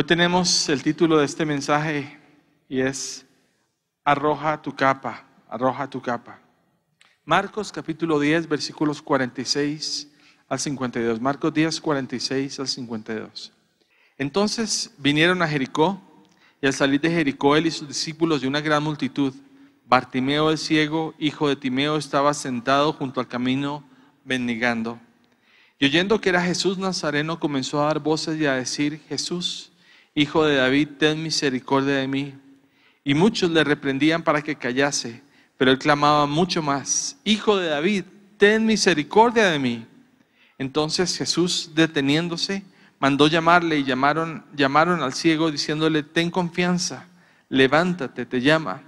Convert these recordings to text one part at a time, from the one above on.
Hoy tenemos el título de este mensaje y es Arroja tu capa, arroja tu capa. Marcos capítulo 10, versículos 46 al 52. Marcos 10, 46 al 52. Entonces vinieron a Jericó y al salir de Jericó él y sus discípulos de una gran multitud, Bartimeo el ciego, hijo de Timeo, estaba sentado junto al camino bendigando Y oyendo que era Jesús Nazareno, comenzó a dar voces y a decir, Jesús, Hijo de David, ten misericordia de mí. Y muchos le reprendían para que callase, pero él clamaba mucho más, Hijo de David, ten misericordia de mí. Entonces Jesús, deteniéndose, mandó llamarle y llamaron, llamaron al ciego diciéndole, ten confianza, levántate, te llama.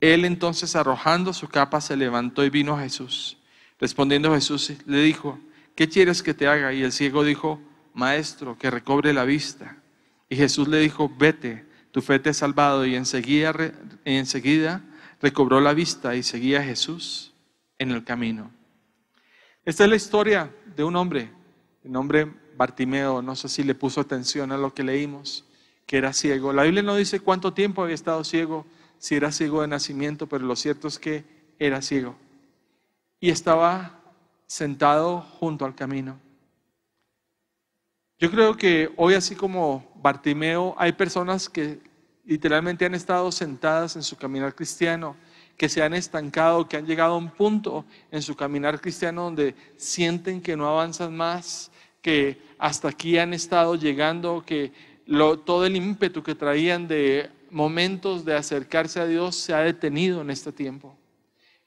Él entonces arrojando su capa se levantó y vino a Jesús. Respondiendo Jesús le dijo, ¿qué quieres que te haga? Y el ciego dijo, Maestro, que recobre la vista. Y Jesús le dijo, vete, tu fe te ha salvado. Y enseguida, enseguida recobró la vista y seguía a Jesús en el camino. Esta es la historia de un hombre, el nombre Bartimeo, no sé si le puso atención a lo que leímos, que era ciego. La Biblia no dice cuánto tiempo había estado ciego, si era ciego de nacimiento, pero lo cierto es que era ciego. Y estaba sentado junto al camino. Yo creo que hoy, así como Bartimeo, hay personas que literalmente han estado sentadas en su caminar cristiano, que se han estancado, que han llegado a un punto en su caminar cristiano donde sienten que no avanzan más, que hasta aquí han estado llegando, que todo el ímpetu que traían de momentos de acercarse a Dios se ha detenido en este tiempo.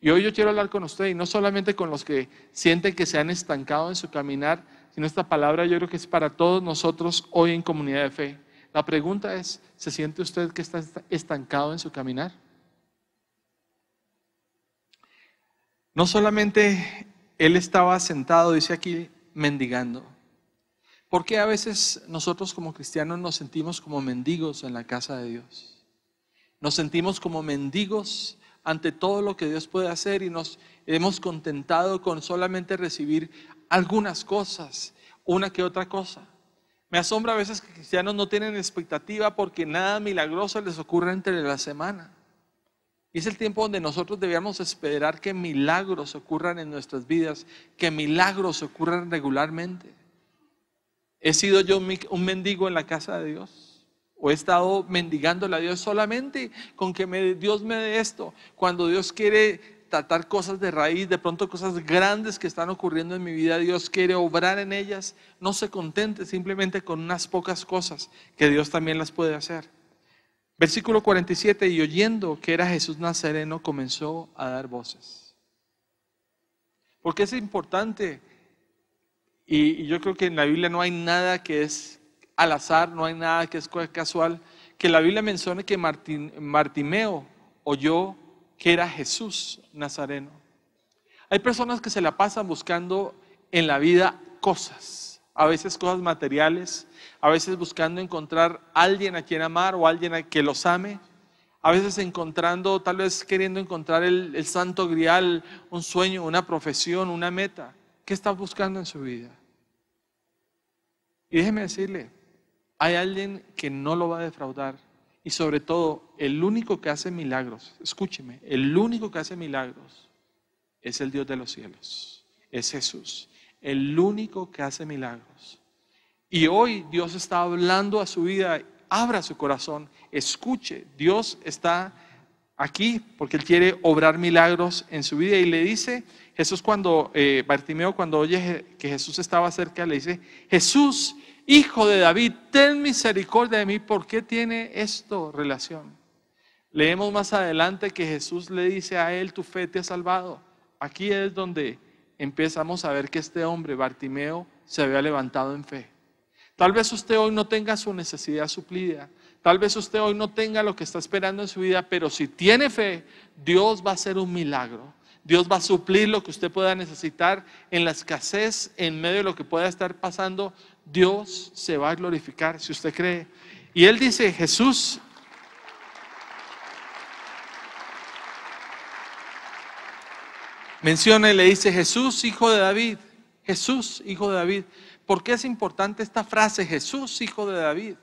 Y hoy yo quiero hablar con usted, y no solamente con los que sienten que se han estancado en su caminar, y esta palabra yo creo que es para todos nosotros hoy en comunidad de fe. La pregunta es, ¿se siente usted que está estancado en su caminar? No solamente él estaba sentado, dice aquí, mendigando. ¿Por qué a veces nosotros como cristianos nos sentimos como mendigos en la casa de Dios? Nos sentimos como mendigos ante todo lo que Dios puede hacer y nos hemos contentado con solamente recibir algunas cosas, una que otra cosa. Me asombra a veces que cristianos no tienen expectativa porque nada milagroso les ocurre entre la semana. Y es el tiempo donde nosotros debíamos esperar que milagros ocurran en nuestras vidas, que milagros ocurran regularmente. ¿He sido yo un mendigo en la casa de Dios? ¿O he estado mendigándole a Dios solamente con que Dios me dé esto? Cuando Dios quiere tratar cosas de raíz, de pronto cosas grandes que están ocurriendo en mi vida. Dios quiere obrar en ellas. No se contente simplemente con unas pocas cosas, que Dios también las puede hacer. Versículo 47, y oyendo que era Jesús Nazareno, comenzó a dar voces. Porque es importante, y, yo creo que en la Biblia no hay nada que es al azar, no hay nada que es casual, que la Biblia mencione que Martimeo oyó que era Jesús Nazareno. Hay personas que se la pasan buscando en la vida cosas, a veces cosas materiales, a veces buscando encontrar alguien a quien amar o alguien a que los ame, a veces encontrando, tal vez queriendo encontrar el, el santo grial, un sueño, una profesión, una meta. ¿Qué estás buscando en su vida? Y déjeme decirle, hay alguien que no lo va a defraudar y sobre todo, el único que hace milagros, escúcheme, el único que hace milagros es el Dios de los cielos, es Jesús, el único que hace milagros. Y hoy Dios está hablando a su vida, abra su corazón, escuche, Dios está aquí, porque él quiere obrar milagros en su vida. Y le dice, Jesús cuando, eh, Bartimeo cuando oye que Jesús estaba cerca, le dice, Jesús, hijo de David, ten misericordia de mí, ¿por qué tiene esto relación? Leemos más adelante que Jesús le dice a él, tu fe te ha salvado. Aquí es donde empezamos a ver que este hombre, Bartimeo, se había levantado en fe. Tal vez usted hoy no tenga su necesidad suplida, Tal vez usted hoy no tenga lo que está esperando en su vida, pero si tiene fe, Dios va a hacer un milagro. Dios va a suplir lo que usted pueda necesitar en la escasez, en medio de lo que pueda estar pasando. Dios se va a glorificar si usted cree. Y él dice, Jesús, menciona le dice, Jesús, hijo de David, Jesús, hijo de David. ¿Por qué es importante esta frase, Jesús, hijo de David?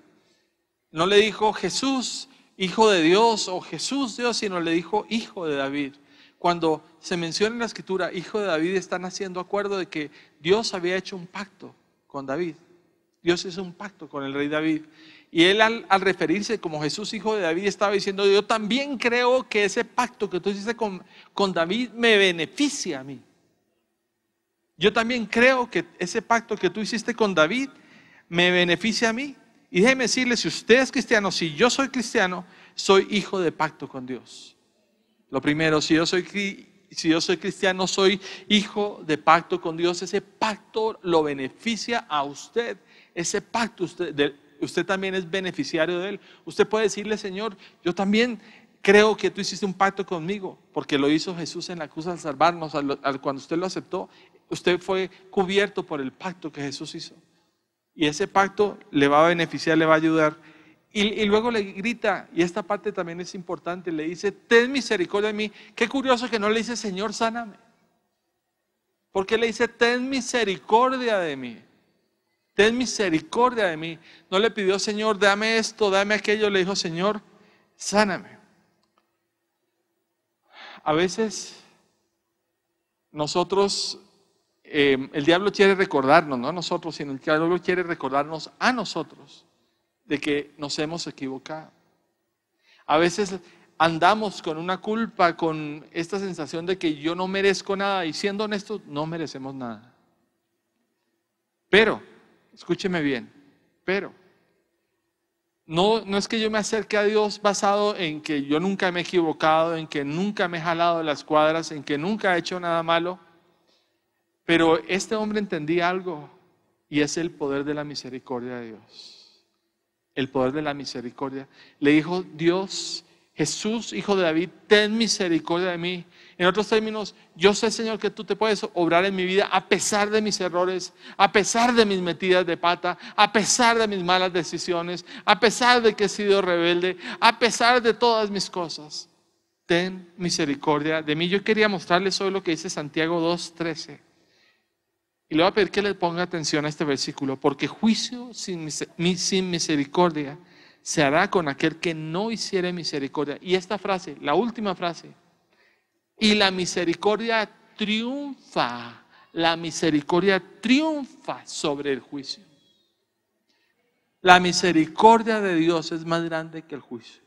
No le dijo Jesús, hijo de Dios o Jesús Dios, sino le dijo hijo de David. Cuando se menciona en la escritura hijo de David, están haciendo acuerdo de que Dios había hecho un pacto con David. Dios hizo un pacto con el rey David. Y él al, referirse como Jesús hijo de David estaba diciendo, yo también creo que ese pacto que tú hiciste con David me beneficia a mí. Yo también creo que ese pacto que tú hiciste con David me beneficia a mí. Y déjeme decirle, si usted es cristiano, si yo soy cristiano, soy hijo de pacto con Dios. Lo primero, si yo soy, si yo soy cristiano, soy hijo de pacto con Dios. Ese pacto lo beneficia a usted. Ese pacto, usted, usted también es beneficiario de él. Usted puede decirle, Señor, yo también creo que tú hiciste un pacto conmigo, porque lo hizo Jesús en la cruz al salvarnos, al, cuando usted lo aceptó, usted fue cubierto por el pacto que Jesús hizo. Y ese pacto le va a beneficiar, le va a ayudar. Y, luego le grita, y esta parte también es importante, le dice, ten misericordia de mí. Qué curioso que no le dice, Señor, sáname. Porque le dice, ten misericordia de mí. Ten misericordia de mí. No le pidió, Señor, dame esto, dame aquello. Le dijo, Señor, sáname. A veces nosotros eh, el diablo quiere recordarnos, no a nosotros, sino el diablo quiere recordarnos a nosotros de que nos hemos equivocado. A veces andamos con una culpa, con esta sensación de que yo no merezco nada y siendo honestos, no merecemos nada. Pero, escúcheme bien, pero, no, no es que yo me acerque a Dios basado en que yo nunca me he equivocado, en que nunca me he jalado de las cuadras, en que nunca he hecho nada malo. Pero este hombre entendía algo y es el poder de la misericordia de Dios. El poder de la misericordia. Le dijo Dios, Jesús, hijo de David, ten misericordia de mí. En otros términos, yo sé, Señor, que tú te puedes obrar en mi vida a pesar de mis errores, a pesar de mis metidas de pata, a pesar de mis malas decisiones, a pesar de que he sido rebelde, a pesar de todas mis cosas. Ten misericordia de mí. Yo quería mostrarles hoy lo que dice Santiago 2.13 le voy a pedir que le ponga atención a este versículo, porque juicio sin, sin misericordia se hará con aquel que no hiciere misericordia. Y esta frase, la última frase, y la misericordia triunfa, la misericordia triunfa sobre el juicio. La misericordia de Dios es más grande que el juicio.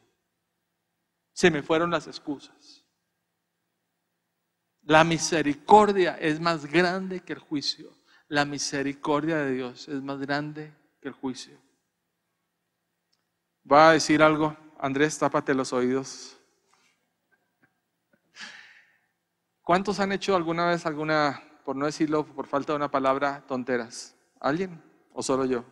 Se me fueron las excusas. La misericordia es más grande que el juicio la misericordia de Dios es más grande que el juicio. Va a decir algo, Andrés, tápate los oídos. ¿Cuántos han hecho alguna vez alguna, por no decirlo, por falta de una palabra, tonteras? ¿Alguien? ¿O solo yo?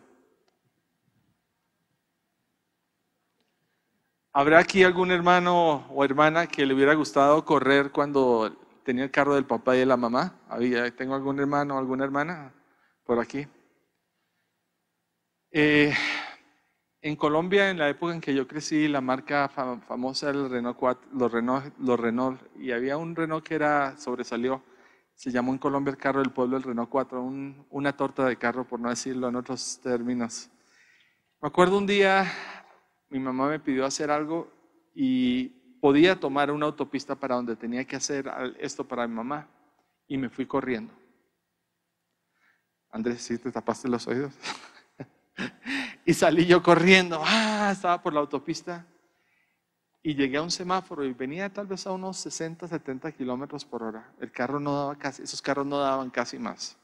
¿Habrá aquí algún hermano o hermana que le hubiera gustado correr cuando tenía el carro del papá y de la mamá. Había, tengo algún hermano o alguna hermana por aquí. Eh, en Colombia, en la época en que yo crecí, la marca famosa era el Renault 4, los Renault, los Renault, y había un Renault que era, sobresalió, se llamó en Colombia el carro del pueblo el Renault 4, una torta de carro, por no decirlo en otros términos. Me acuerdo un día, mi mamá me pidió hacer algo y podía tomar una autopista para donde tenía que hacer esto para mi mamá. Y me fui corriendo. Andrés, si te tapaste los oídos? y salí yo corriendo. Ah, estaba por la autopista. Y llegué a un semáforo y venía tal vez a unos 60, 70 kilómetros por hora. El carro no daba casi, esos carros no daban casi más.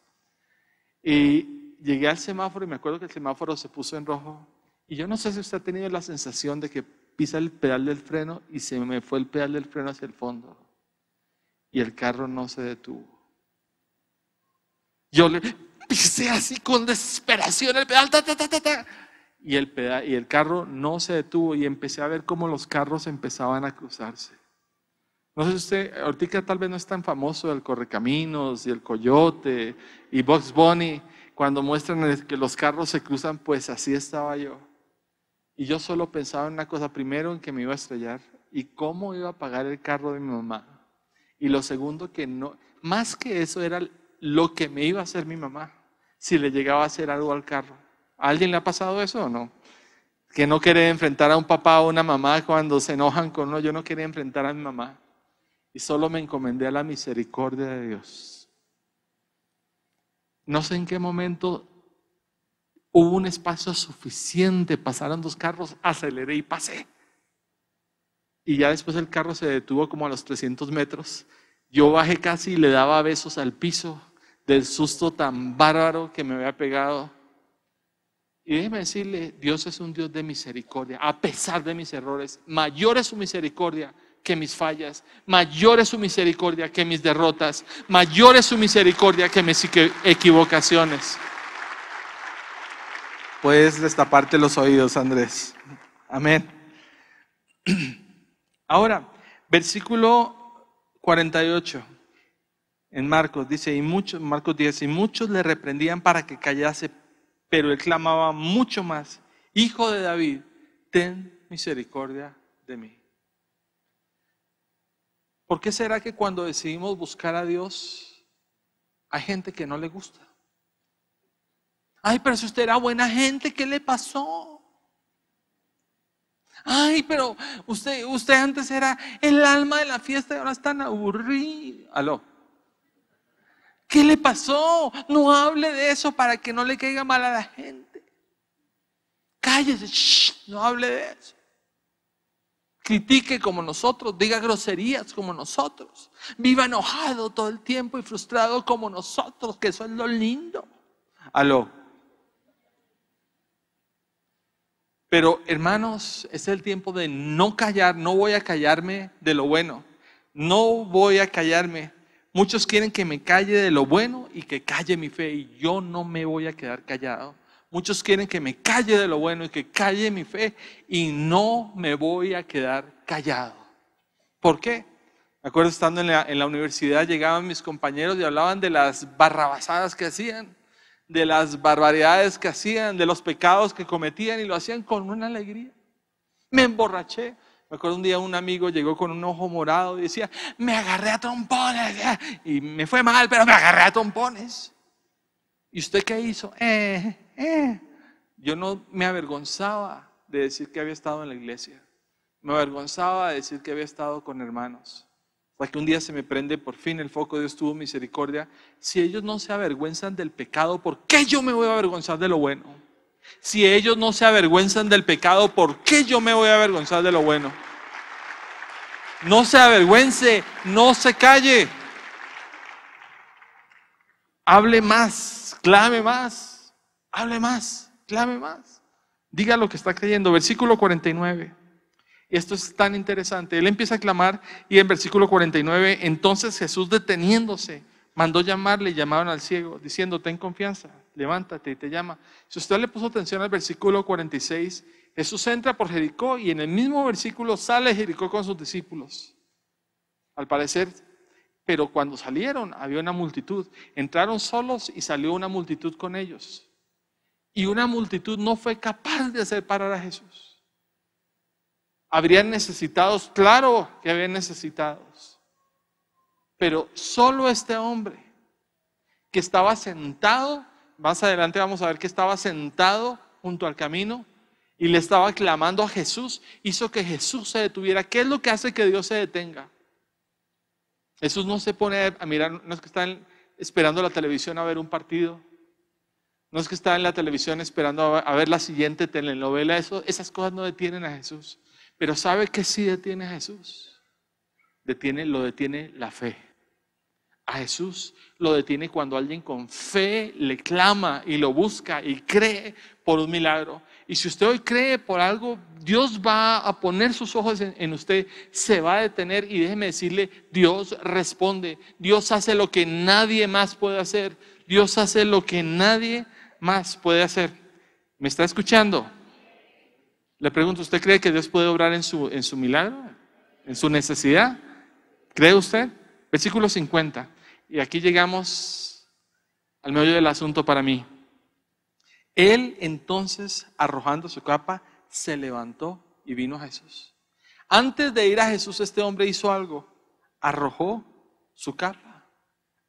Y llegué al semáforo y me acuerdo que el semáforo se puso en rojo. Y yo no sé si usted ha tenido la sensación de que pisa el pedal del freno y se me fue el pedal del freno hacia el fondo. Y el carro no se detuvo. Yo le pisé así con desesperación el pedal, Y, el y el carro no se detuvo y empecé a ver cómo los carros empezaban a cruzarse. No sé si usted, ahorita tal vez no es tan famoso el Correcaminos y el Coyote y Box Bunny, cuando muestran que los carros se cruzan, pues así estaba yo. Y yo solo pensaba en una cosa, primero en que me iba a estrellar y cómo iba a pagar el carro de mi mamá. Y lo segundo que no, más que eso era lo que me iba a hacer mi mamá si le llegaba a hacer algo al carro. ¿A alguien le ha pasado eso o no? Que no quiere enfrentar a un papá o una mamá cuando se enojan con uno. Yo no quería enfrentar a mi mamá. Y solo me encomendé a la misericordia de Dios. No sé en qué momento Hubo un espacio suficiente, pasaron dos carros, aceleré y pasé. Y ya después el carro se detuvo como a los 300 metros. Yo bajé casi y le daba besos al piso del susto tan bárbaro que me había pegado. Y déjeme decirle, Dios es un Dios de misericordia, a pesar de mis errores. Mayor es su misericordia que mis fallas, mayor es su misericordia que mis derrotas, mayor es su misericordia que mis equivocaciones. Puedes destaparte los oídos, Andrés. Amén. Ahora, versículo 48 en Marcos dice, y muchos, Marcos 10, y muchos le reprendían para que callase, pero él clamaba mucho más, Hijo de David, ten misericordia de mí. ¿Por qué será que cuando decidimos buscar a Dios hay gente que no le gusta? Ay, pero si usted era buena gente, ¿qué le pasó? Ay, pero usted, usted antes era el alma de la fiesta y ahora es tan aburrido. Aló. ¿Qué le pasó? No hable de eso para que no le caiga mal a la gente. Cállese, no hable de eso. Critique como nosotros, diga groserías como nosotros. Viva enojado todo el tiempo y frustrado como nosotros, que eso es lo lindo. Aló. Pero hermanos, es el tiempo de no callar, no voy a callarme de lo bueno, no voy a callarme. Muchos quieren que me calle de lo bueno y que calle mi fe y yo no me voy a quedar callado. Muchos quieren que me calle de lo bueno y que calle mi fe y no me voy a quedar callado. ¿Por qué? Me acuerdo estando en la, universidad, llegaban mis compañeros y hablaban de las barrabasadas que hacían de las barbaridades que hacían, de los pecados que cometían y lo hacían con una alegría. Me emborraché. Me acuerdo un día un amigo llegó con un ojo morado y decía, me agarré a trompones. Y me fue mal, pero me agarré a trompones. ¿Y usted qué hizo? Eh, eh. Yo no me avergonzaba de decir que había estado en la iglesia. Me avergonzaba de decir que había estado con hermanos que un día se me prende por fin el foco de Dios misericordia. Si ellos no se avergüenzan del pecado, ¿por qué yo me voy a avergonzar de lo bueno? Si ellos no se avergüenzan del pecado, ¿por qué yo me voy a avergonzar de lo bueno? No se avergüence, no se calle. Hable más, clame más, hable más, clame más. Diga lo que está creyendo. Versículo 49. Esto es tan interesante. Él empieza a clamar y en versículo 49, entonces Jesús deteniéndose, mandó llamarle y llamaron al ciego, diciendo, ten confianza, levántate y te llama. Si usted le puso atención al versículo 46, Jesús entra por Jericó y en el mismo versículo sale Jericó con sus discípulos. Al parecer, pero cuando salieron había una multitud. Entraron solos y salió una multitud con ellos. Y una multitud no fue capaz de hacer parar a Jesús. Habrían necesitados, claro que habían necesitados. Pero solo este hombre que estaba sentado, más adelante vamos a ver que estaba sentado junto al camino y le estaba clamando a Jesús, hizo que Jesús se detuviera. ¿Qué es lo que hace que Dios se detenga? Jesús no se pone a mirar, no es que están esperando la televisión a ver un partido, no es que está en la televisión esperando a ver, a ver la siguiente telenovela, eso, esas cosas no detienen a Jesús. Pero ¿sabe qué sí detiene a Jesús? Detiene, lo detiene la fe. A Jesús lo detiene cuando alguien con fe le clama y lo busca y cree por un milagro. Y si usted hoy cree por algo, Dios va a poner sus ojos en, en, usted, se va a detener y déjeme decirle, Dios responde, Dios hace lo que nadie más puede hacer, Dios hace lo que nadie más puede hacer. ¿Me está escuchando? Le pregunto, ¿usted cree que Dios puede obrar en su, en su milagro, en su necesidad? ¿Cree usted? Versículo 50. Y aquí llegamos al medio del asunto para mí. Él entonces, arrojando su capa, se levantó y vino a Jesús. Antes de ir a Jesús, este hombre hizo algo. Arrojó su capa.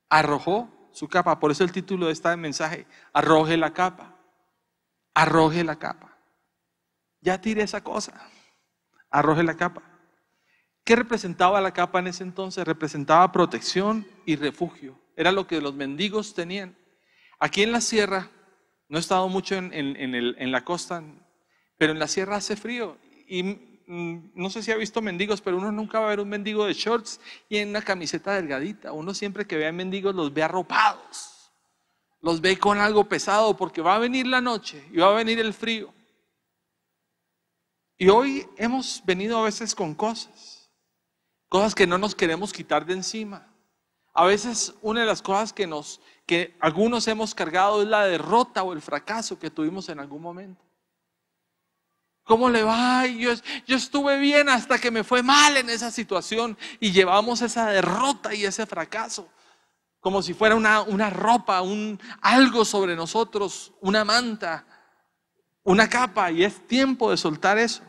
Arrojó su capa. Por eso el título de este mensaje, arroje la capa. Arroje la capa ya tire esa cosa, arroje la capa. ¿Qué representaba la capa en ese entonces? Representaba protección y refugio. Era lo que los mendigos tenían. Aquí en la sierra, no he estado mucho en, la costa, pero en la sierra hace frío. Y mm, no sé si ha visto mendigos, pero uno nunca va a ver un mendigo de shorts y en una camiseta delgadita. Uno siempre que ve a mendigos los ve arropados, los ve con algo pesado porque va a venir la noche y va a venir el frío. Y hoy hemos venido a veces con cosas, cosas que no nos queremos quitar de encima. A veces una de las cosas que nos que algunos hemos cargado es la derrota o el fracaso que tuvimos en algún momento. ¿Cómo le va? Yo, estuve bien hasta que me fue mal en esa situación y llevamos esa derrota y ese fracaso como si fuera una, una ropa, un algo sobre nosotros, una manta, una capa y es tiempo de soltar eso.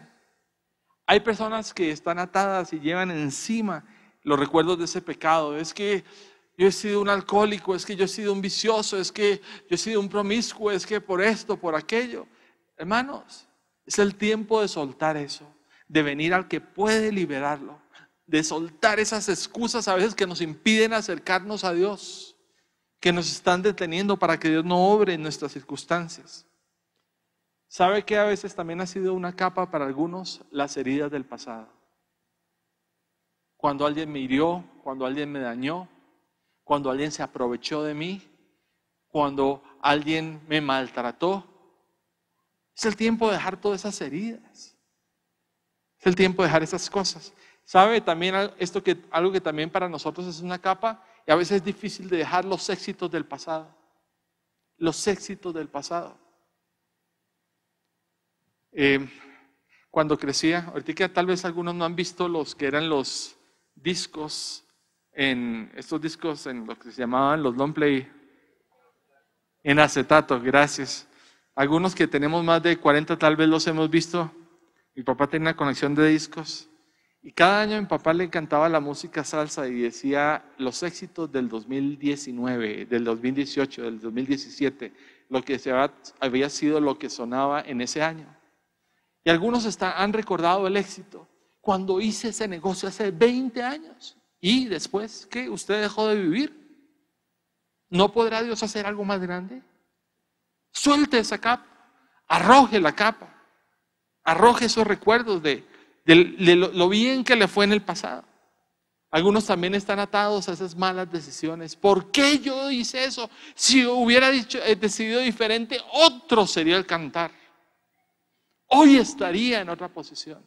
Hay personas que están atadas y llevan encima los recuerdos de ese pecado. Es que yo he sido un alcohólico, es que yo he sido un vicioso, es que yo he sido un promiscuo, es que por esto, por aquello. Hermanos, es el tiempo de soltar eso, de venir al que puede liberarlo, de soltar esas excusas a veces que nos impiden acercarnos a Dios, que nos están deteniendo para que Dios no obre en nuestras circunstancias. ¿Sabe que a veces también ha sido una capa para algunos las heridas del pasado? Cuando alguien me hirió, cuando alguien me dañó, cuando alguien se aprovechó de mí, cuando alguien me maltrató. Es el tiempo de dejar todas esas heridas. Es el tiempo de dejar esas cosas. ¿Sabe también esto que algo que también para nosotros es una capa y a veces es difícil de dejar los éxitos del pasado? Los éxitos del pasado. Eh, cuando crecía, ahorita tal vez algunos no han visto los que eran los discos, en estos discos en lo que se llamaban los long play, en acetato, gracias. Algunos que tenemos más de 40 tal vez los hemos visto. Mi papá tenía una conexión de discos. Y cada año mi papá le encantaba la música salsa y decía los éxitos del 2019, del 2018, del 2017, lo que había sido lo que sonaba en ese año. Y algunos han recordado el éxito. Cuando hice ese negocio hace 20 años y después que usted dejó de vivir, ¿no podrá Dios hacer algo más grande? Suelte esa capa, arroje la capa, arroje esos recuerdos de, lo, bien que le fue en el pasado. Algunos también están atados a esas malas decisiones. ¿Por qué yo hice eso? Si hubiera dicho, eh, decidido diferente, otro sería el cantar hoy estaría en otra posición.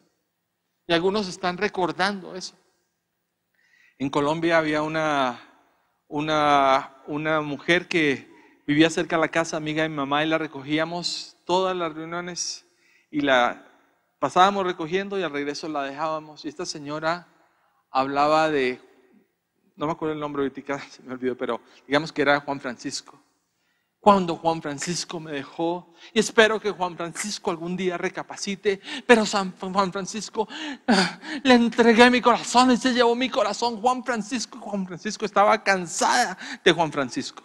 Y algunos están recordando eso. En Colombia había una, una, una mujer que vivía cerca de la casa, amiga de mi mamá, y la recogíamos todas las reuniones y la pasábamos recogiendo y al regreso la dejábamos. Y esta señora hablaba de, no me acuerdo el nombre ahorita, se me olvidó, pero digamos que era Juan Francisco cuando Juan Francisco me dejó. Y espero que Juan Francisco algún día recapacite. Pero San Juan Francisco ah, le entregué mi corazón y se llevó mi corazón. Juan Francisco, Juan Francisco estaba cansada de Juan Francisco.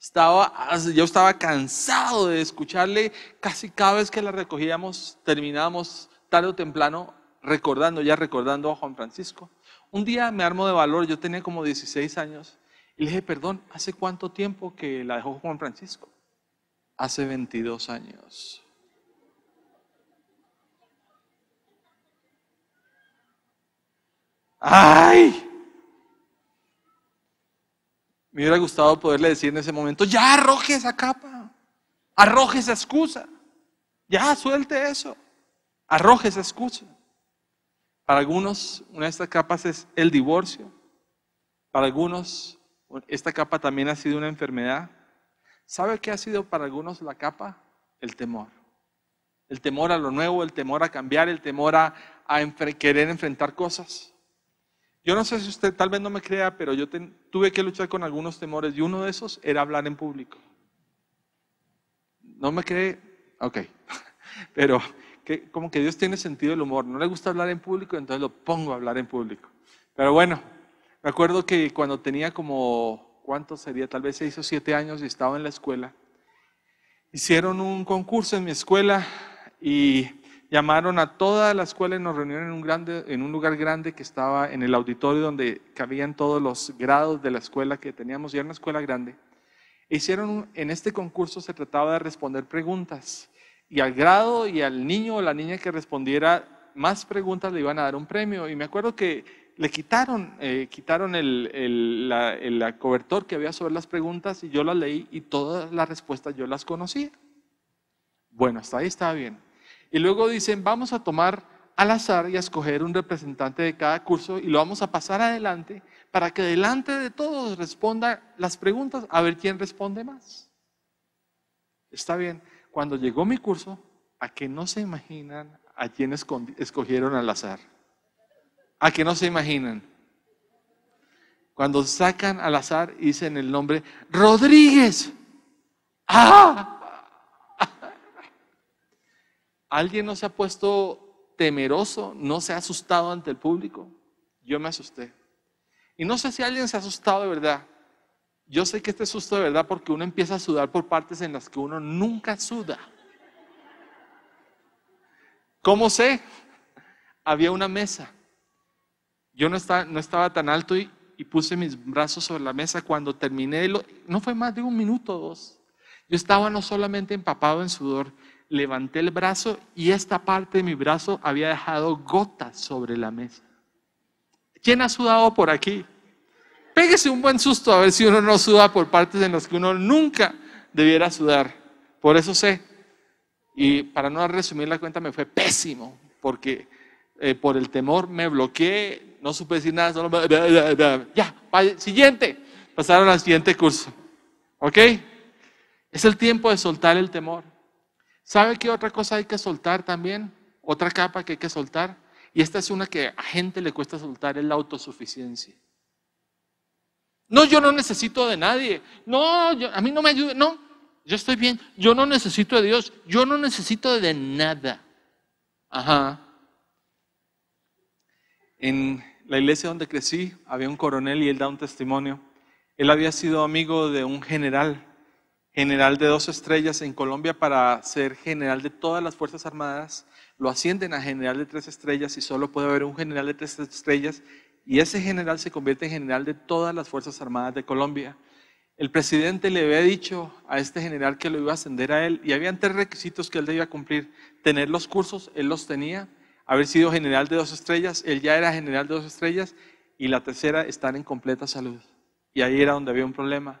Estaba, yo estaba cansado de escucharle casi cada vez que la recogíamos, terminábamos tarde o temprano recordando, ya recordando a Juan Francisco. Un día me armo de valor, yo tenía como 16 años y le dije, perdón, ¿hace cuánto tiempo que la dejó Juan Francisco? Hace 22 años. ¡Ay! Me hubiera gustado poderle decir en ese momento, ya arroje esa capa, arroje esa excusa, ya suelte eso, arroje esa excusa. Para algunos, una de estas capas es el divorcio, para algunos esta capa también ha sido una enfermedad. ¿Sabe qué ha sido para algunos la capa? El temor. El temor a lo nuevo, el temor a cambiar, el temor a, querer enfrentar cosas. Yo no sé si usted tal vez no me crea, pero yo tuve que luchar con algunos temores y uno de esos era hablar en público. ¿No me cree? Ok. Pero como que Dios tiene sentido del humor. No le gusta hablar en público, entonces lo pongo a hablar en público. Pero bueno, me acuerdo que cuando tenía como, ¿cuánto sería? Tal vez seis o siete años y estaba en la escuela. Hicieron un concurso en mi escuela y llamaron a toda la escuela y nos reunieron en un, grande, en un lugar grande que estaba en el auditorio donde cabían todos los grados de la escuela que teníamos, y era una escuela grande. Hicieron, en este concurso se trataba de responder preguntas, y al grado y al niño o la niña que respondiera más preguntas le iban a dar un premio. Y me acuerdo que le quitaron, eh, quitaron el, cobertor que había sobre las preguntas y yo las leí y todas las respuestas yo las conocía. Bueno, hasta ahí estaba bien. Y luego dicen, vamos a tomar al azar y a escoger un representante de cada curso y lo vamos a pasar adelante para que delante de todos responda las preguntas a ver quién responde más. Está bien. Cuando llegó mi curso, a que no se imaginan a quién escogieron al azar a que no se imaginan. Cuando sacan al azar y dicen el nombre Rodríguez. ¡Ah! ¿Alguien no se ha puesto temeroso? ¿No se ha asustado ante el público? Yo me asusté. Y no sé si alguien se ha asustado de verdad. Yo sé que este susto de verdad porque uno empieza a sudar por partes en las que uno nunca suda. ¿Cómo sé? Había una mesa yo no estaba, no estaba tan alto y, puse mis brazos sobre la mesa. Cuando terminé, lo, no fue más de un minuto o dos. Yo estaba no solamente empapado en sudor, levanté el brazo y esta parte de mi brazo había dejado gotas sobre la mesa. ¿Quién ha sudado por aquí? Pégese un buen susto a ver si uno no suda por partes en las que uno nunca debiera sudar. Por eso sé. Y para no resumir la cuenta, me fue pésimo, porque eh, por el temor me bloqueé, no supe decir nada, solo... Ya, siguiente. Pasaron al siguiente curso. ¿Ok? Es el tiempo de soltar el temor. ¿Sabe qué otra cosa hay que soltar también? Otra capa que hay que soltar. Y esta es una que a gente le cuesta soltar, es la autosuficiencia. No, yo no necesito de nadie. No, a mí no me ayuda. No, yo estoy bien. Yo no necesito de Dios. Yo no necesito de nada. Ajá. En la iglesia donde crecí había un coronel y él da un testimonio. Él había sido amigo de un general, general de dos estrellas en Colombia para ser general de todas las Fuerzas Armadas. Lo ascienden a general de tres estrellas y solo puede haber un general de tres estrellas. Y ese general se convierte en general de todas las Fuerzas Armadas de Colombia. El presidente le había dicho a este general que lo iba a ascender a él y había tres requisitos que él debía cumplir. Tener los cursos, él los tenía, haber sido general de dos estrellas, él ya era general de dos estrellas, y la tercera, estar en completa salud. Y ahí era donde había un problema.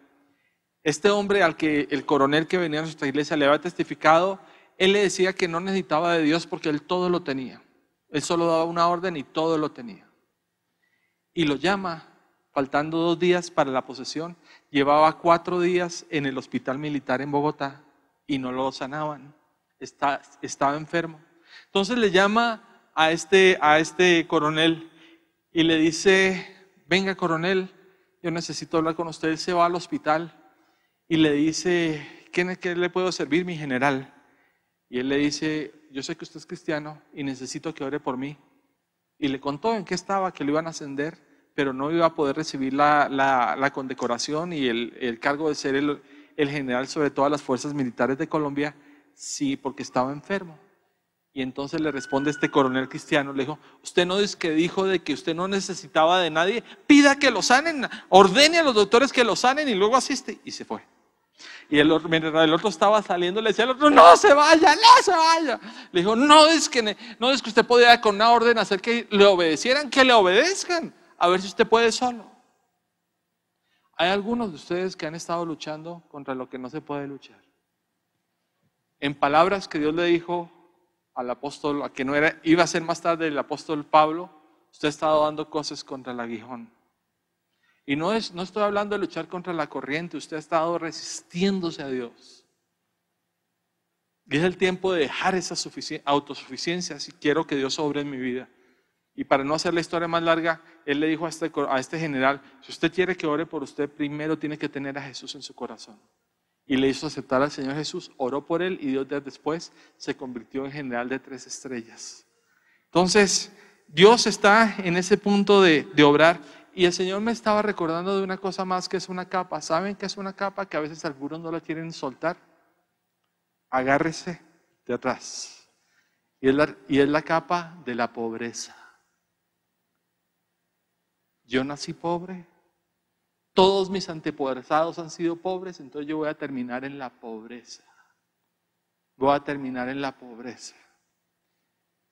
Este hombre al que el coronel que venía a nuestra iglesia le había testificado, él le decía que no necesitaba de Dios porque él todo lo tenía. Él solo daba una orden y todo lo tenía. Y lo llama, faltando dos días para la posesión. Llevaba cuatro días en el hospital militar en Bogotá y no lo sanaban. Está, estaba enfermo. Entonces le llama a este, a este coronel y le dice, venga coronel, yo necesito hablar con usted, se va al hospital y le dice, ¿qué, le puedo servir, mi general? Y él le dice, yo sé que usted es cristiano y necesito que ore por mí. Y le contó en qué estaba, que lo iban a ascender, pero no iba a poder recibir la, condecoración y el, cargo de ser el, el general sobre todas las fuerzas militares de Colombia, sí, porque estaba enfermo. Y entonces le responde este coronel cristiano, le dijo, usted no es que dijo de que usted no necesitaba de nadie, pida que lo sanen, ordene a los doctores que lo sanen y luego asiste. Y se fue. Y el mientras el otro estaba saliendo, le decía al otro, no se vaya, no se vaya. Le dijo, no es que, no es que usted podía con una orden hacer que le obedecieran, que le obedezcan, a ver si usted puede solo. Hay algunos de ustedes que han estado luchando contra lo que no se puede luchar. En palabras que Dios le dijo al apóstol, a que no era, iba a ser más tarde el apóstol Pablo, usted ha estado dando cosas contra el aguijón. Y no, es, no estoy hablando de luchar contra la corriente, usted ha estado resistiéndose a Dios. Y es el tiempo de dejar esa autosuficiencia si quiero que Dios obre en mi vida. Y para no hacer la historia más larga, él le dijo a este, a este general, si usted quiere que ore por usted, primero tiene que tener a Jesús en su corazón y le hizo aceptar al Señor Jesús, oró por él y dos días después se convirtió en general de tres estrellas. Entonces, Dios está en ese punto de, obrar y el Señor me estaba recordando de una cosa más que es una capa. ¿Saben que es una capa que a veces algunos no la quieren soltar? Agárrese de atrás. Y y es la capa de la pobreza. Yo nací pobre, todos mis antepoderados han sido pobres, entonces yo voy a terminar en la pobreza. Voy a terminar en la pobreza.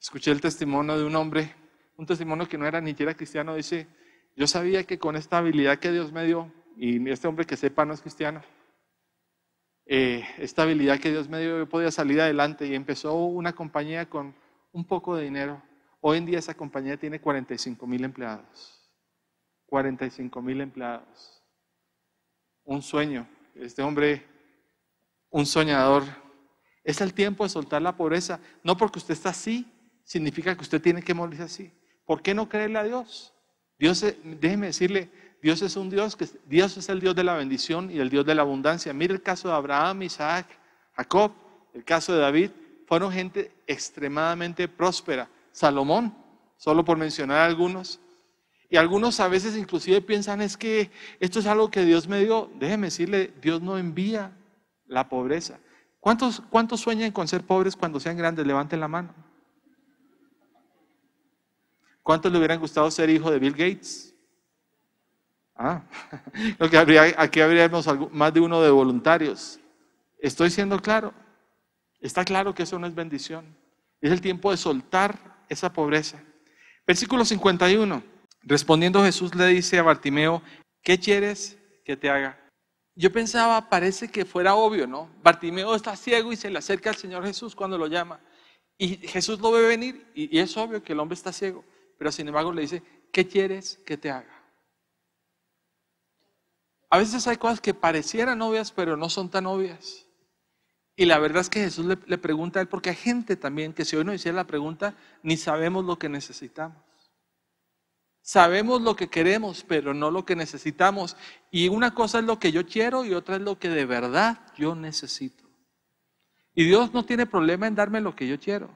Escuché el testimonio de un hombre, un testimonio que no era ni siquiera cristiano, dice, yo sabía que con esta habilidad que Dios me dio, y este hombre que sepa no es cristiano, eh, esta habilidad que Dios me dio, yo podía salir adelante y empezó una compañía con un poco de dinero. Hoy en día esa compañía tiene 45 mil empleados. 45 mil empleados un sueño, este hombre, un soñador. Es el tiempo de soltar la pobreza. No porque usted está así, significa que usted tiene que morirse así. ¿Por qué no creerle a Dios? Dios, déjeme decirle, Dios es un Dios que Dios es el Dios de la bendición y el Dios de la abundancia. Mire el caso de Abraham, Isaac, Jacob, el caso de David, fueron gente extremadamente próspera. Salomón, solo por mencionar algunos, y algunos a veces inclusive piensan, es que esto es algo que Dios me dio. Déjeme decirle, Dios no envía la pobreza. ¿Cuántos, cuántos sueñan con ser pobres cuando sean grandes? Levanten la mano. ¿Cuántos le hubieran gustado ser hijo de Bill Gates? Ah, lo que habría, aquí habríamos más de uno de voluntarios. Estoy siendo claro. Está claro que eso no es bendición. Es el tiempo de soltar esa pobreza. Versículo 51. Respondiendo Jesús le dice a Bartimeo, ¿qué quieres que te haga? Yo pensaba, parece que fuera obvio, ¿no? Bartimeo está ciego y se le acerca al Señor Jesús cuando lo llama. Y Jesús lo ve venir y, es obvio que el hombre está ciego. Pero sin embargo le dice, ¿qué quieres que te haga? A veces hay cosas que parecieran obvias, pero no son tan obvias. Y la verdad es que Jesús le, le pregunta a él, porque hay gente también que si hoy no hiciera la pregunta, ni sabemos lo que necesitamos. Sabemos lo que queremos, pero no lo que necesitamos. Y una cosa es lo que yo quiero y otra es lo que de verdad yo necesito. Y Dios no tiene problema en darme lo que yo quiero,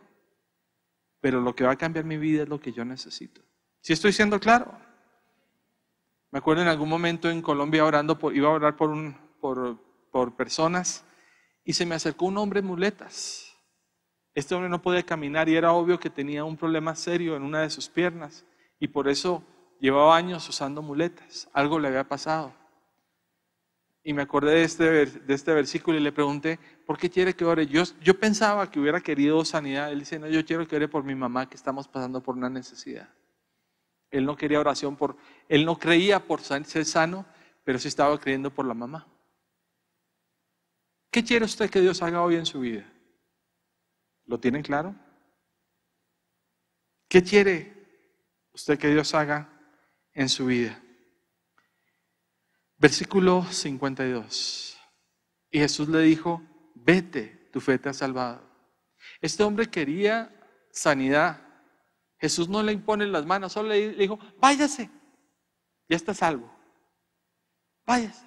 pero lo que va a cambiar mi vida es lo que yo necesito. Si estoy siendo claro. Me acuerdo en algún momento en Colombia orando, iba a orar por, por, por personas y se me acercó un hombre en muletas. Este hombre no podía caminar y era obvio que tenía un problema serio en una de sus piernas y por eso llevaba años usando muletas. Algo le había pasado. Y me acordé de este, de este versículo y le pregunté, ¿por qué quiere que ore? Yo, yo pensaba que hubiera querido sanidad. Él dice, no, yo quiero que ore por mi mamá que estamos pasando por una necesidad. Él no quería oración por, él no creía por ser sano, pero sí estaba creyendo por la mamá. ¿Qué quiere usted que Dios haga hoy en su vida? ¿Lo tienen claro? ¿Qué quiere usted que Dios haga en su vida. Versículo 52. Y Jesús le dijo, vete, tu fe te ha salvado. Este hombre quería sanidad. Jesús no le impone las manos, solo le dijo, váyase, ya está salvo. Váyase.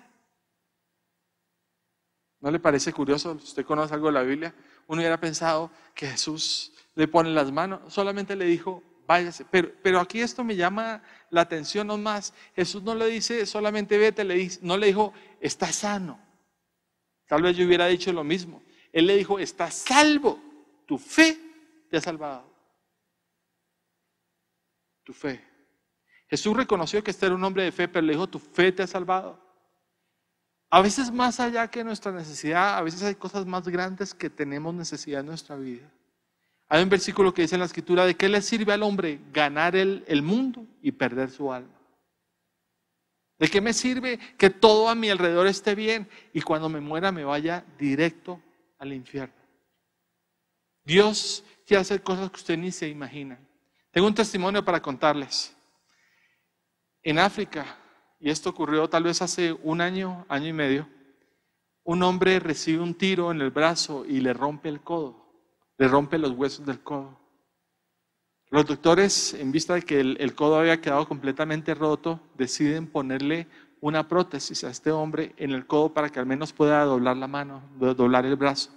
¿No le parece curioso? Si usted conoce algo de la Biblia, uno hubiera pensado que Jesús le pone las manos, solamente le dijo, váyase. Pero, pero aquí esto me llama la atención no más. Jesús no le dice solamente vete, le dice, no le dijo, está sano. Tal vez yo hubiera dicho lo mismo. Él le dijo, estás salvo, tu fe te ha salvado. Tu fe. Jesús reconoció que este era un hombre de fe, pero le dijo, tu fe te ha salvado. A veces más allá que nuestra necesidad, a veces hay cosas más grandes que tenemos necesidad en nuestra vida. Hay un versículo que dice en la escritura, ¿de qué le sirve al hombre ganar el, el mundo y perder su alma? ¿De qué me sirve que todo a mi alrededor esté bien y cuando me muera me vaya directo al infierno? Dios quiere hacer cosas que usted ni se imagina. Tengo un testimonio para contarles. En África, y esto ocurrió tal vez hace un año, año y medio, un hombre recibe un tiro en el brazo y le rompe el codo le rompe los huesos del codo. Los doctores, en vista de que el, codo había quedado completamente roto, deciden ponerle una prótesis a este hombre en el codo para que al menos pueda doblar la mano, doblar el brazo.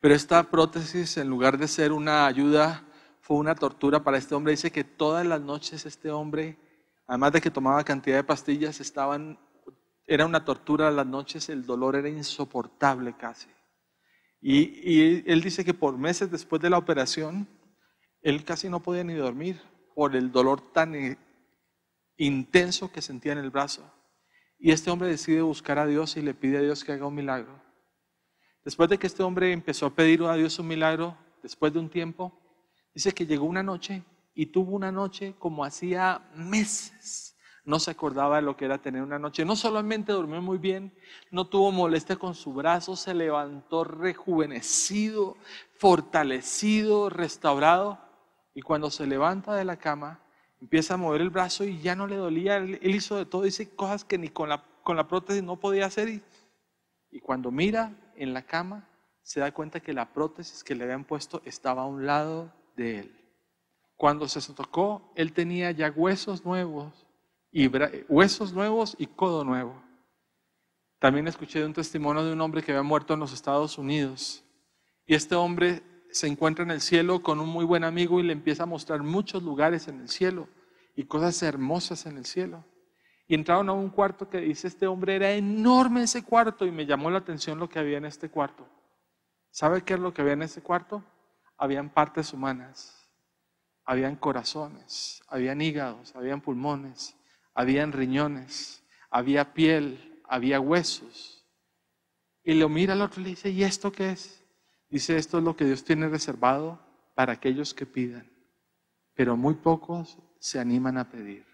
Pero esta prótesis, en lugar de ser una ayuda, fue una tortura para este hombre. Dice que todas las noches este hombre, además de que tomaba cantidad de pastillas, estaban, era una tortura las noches, el dolor era insoportable casi. Y, él dice que por meses después de la operación, él casi no podía ni dormir por el dolor tan eh, intenso que sentía en el brazo. Y este hombre decide buscar a Dios y le pide a Dios que haga un milagro. Después de que este hombre empezó a pedir a Dios un milagro, después de un tiempo, dice que llegó una noche y tuvo una noche como hacía meses no se acordaba de lo que era tener una noche. No solamente durmió muy bien, no tuvo molestia con su brazo, se levantó rejuvenecido, fortalecido, restaurado. Y cuando se levanta de la cama, empieza a mover el brazo y ya no le dolía. Él hizo de todo, dice cosas que ni con la, con la prótesis no podía hacer. Y, y cuando mira en la cama, se da cuenta que la prótesis que le habían puesto estaba a un lado de él. Cuando se tocó, él tenía ya huesos nuevos y huesos nuevos y codo nuevo. También escuché de un testimonio de un hombre que había muerto en los Estados Unidos. Y este hombre se encuentra en el cielo con un muy buen amigo y le empieza a mostrar muchos lugares en el cielo y cosas hermosas en el cielo. Y entraron a un cuarto que dice este hombre, era enorme ese cuarto y me llamó la atención lo que había en este cuarto. ¿Sabe qué es lo que había en ese cuarto? Habían partes humanas, habían corazones, habían hígados, habían pulmones, habían riñones, había piel, había huesos. Y lo mira al otro y le dice, ¿y esto qué es? Dice, esto es lo que Dios tiene reservado para aquellos que pidan, pero muy pocos se animan a pedir.